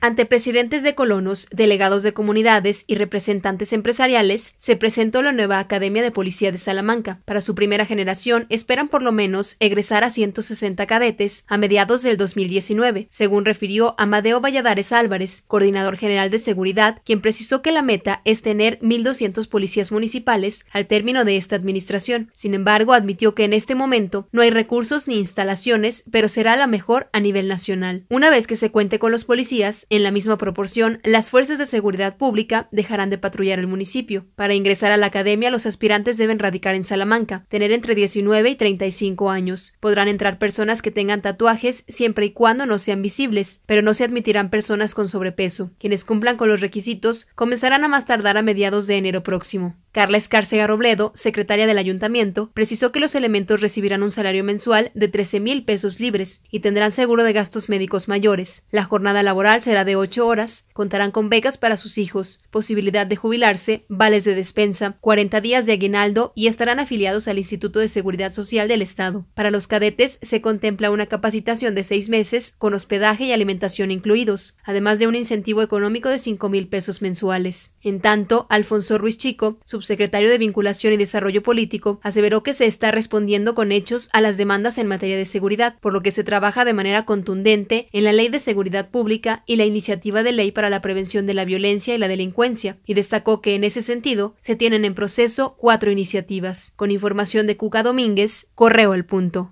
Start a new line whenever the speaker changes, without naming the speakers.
Ante presidentes de colonos, delegados de comunidades y representantes empresariales, se presentó la nueva Academia de Policía de Salamanca. Para su primera generación, esperan por lo menos egresar a 160 cadetes a mediados del 2019, según refirió Amadeo Valladares Álvarez, coordinador general de seguridad, quien precisó que la meta es tener 1.200 policías municipales al término de esta administración. Sin embargo, admitió que en este momento no hay recursos ni instalaciones, pero será la mejor a nivel nacional. Una vez que se cuente con los policías, en la misma proporción, las fuerzas de seguridad pública dejarán de patrullar el municipio. Para ingresar a la academia, los aspirantes deben radicar en Salamanca, tener entre 19 y 35 años. Podrán entrar personas que tengan tatuajes siempre y cuando no sean visibles, pero no se admitirán personas con sobrepeso. Quienes cumplan con los requisitos comenzarán a más tardar a mediados de enero próximo. Carla Escarcega Robledo, secretaria del ayuntamiento, precisó que los elementos recibirán un salario mensual de 13 mil pesos libres y tendrán seguro de gastos médicos mayores. La jornada laboral será de 8 horas, contarán con becas para sus hijos, posibilidad de jubilarse, vales de despensa, 40 días de aguinaldo y estarán afiliados al Instituto de Seguridad Social del Estado. Para los cadetes se contempla una capacitación de seis meses con hospedaje y alimentación incluidos, además de un incentivo económico de cinco mil pesos mensuales. En tanto, Alfonso Ruiz Chico, secretario de Vinculación y Desarrollo Político, aseveró que se está respondiendo con hechos a las demandas en materia de seguridad, por lo que se trabaja de manera contundente en la Ley de Seguridad Pública y la iniciativa de ley para la prevención de la violencia y la delincuencia, y destacó que en ese sentido se tienen en proceso cuatro iniciativas. Con información de Cuca Domínguez, correo el punto.